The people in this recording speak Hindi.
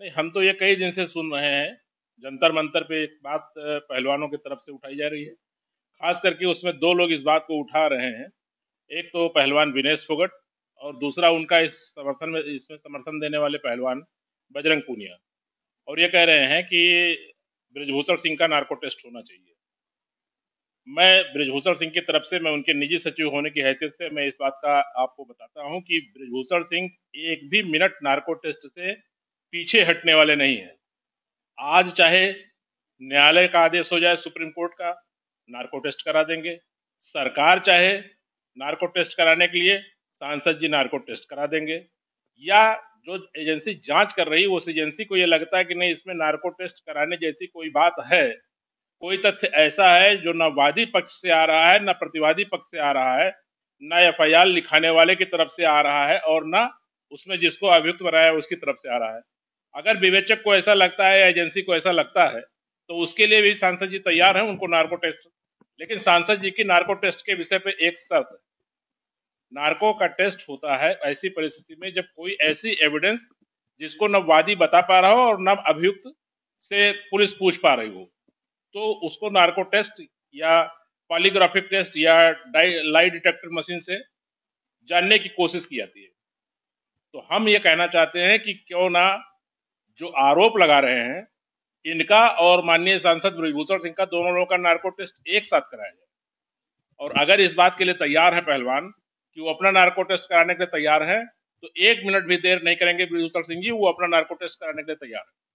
नहीं हम तो ये कई दिन से सुन रहे हैं जंतर मंतर पे एक बात पहलवानों की तरफ से उठाई जा रही है खास करके उसमें दो लोग इस बात को उठा रहे हैं एक तो पहलवान विनेश फोगट और दूसरा उनका इस समर्थन में इसमें समर्थन देने वाले पहलवान बजरंग पूनिया और ये कह रहे हैं कि ब्रजभूषण सिंह का नार्को टेस्ट होना चाहिए मैं ब्रजभूषण सिंह की तरफ से मैं उनके निजी सचिव होने की हैसियत से मैं इस बात का आपको बताता हूं कि ब्रजभूषण सिंह एक भी मिनट नार्को टेस्ट से पीछे हटने वाले नहीं है आज चाहे न्यायालय का आदेश हो जाए सुप्रीम कोर्ट का नार्को टेस्ट करा देंगे सरकार चाहे नार्को टेस्ट कराने के लिए सांसद जी नार्को टेस्ट करा देंगे या जो एजेंसी जांच कर रही उस एजेंसी को यह लगता है कि नहीं इसमें नार्को टेस्ट कराने जैसी कोई बात है कोई तथ्य ऐसा है जो न वादी पक्ष से आ रहा है न प्रतिवादी पक्ष से आ रहा है न एफ लिखाने वाले की तरफ से आ रहा है और न उसमें जिसको अभियुक्त बनाया है उसकी तरफ से आ रहा है अगर विवेचक को ऐसा लगता है एजेंसी को ऐसा लगता है तो उसके लिए भी सांसद जी तैयार हैं उनको नार्को टेस्ट लेकिन सांसद जी की नार्को टेस्ट के विषय पर एक शर्त है नार्को का टेस्ट होता है ऐसी परिस्थिति में जब कोई ऐसी एविडेंस जिसको न वादी बता पा रहा हो और न अभियुक्त से पुलिस पूछ पा रही हो तो उसको नार्को टेस्ट या पॉलीग्राफिक टेस्ट या लाई डिटेक्टर मशीन से जानने की कोशिश की जाती है तो हम ये कहना चाहते हैं कि क्यों ना जो आरोप लगा रहे हैं इनका और माननीय सांसद ब्रजभूषण सिंह का दोनों लोगों का नार्को टेस्ट एक साथ कराया जाए और अगर इस बात के लिए तैयार है पहलवान कि वो अपना नार्को टेस्ट कराने के लिए तैयार है तो एक मिनट भी देर नहीं करेंगे ब्रजभूषण सिंह जी वो अपना नार्को टेस्ट कराने के लिए तैयार है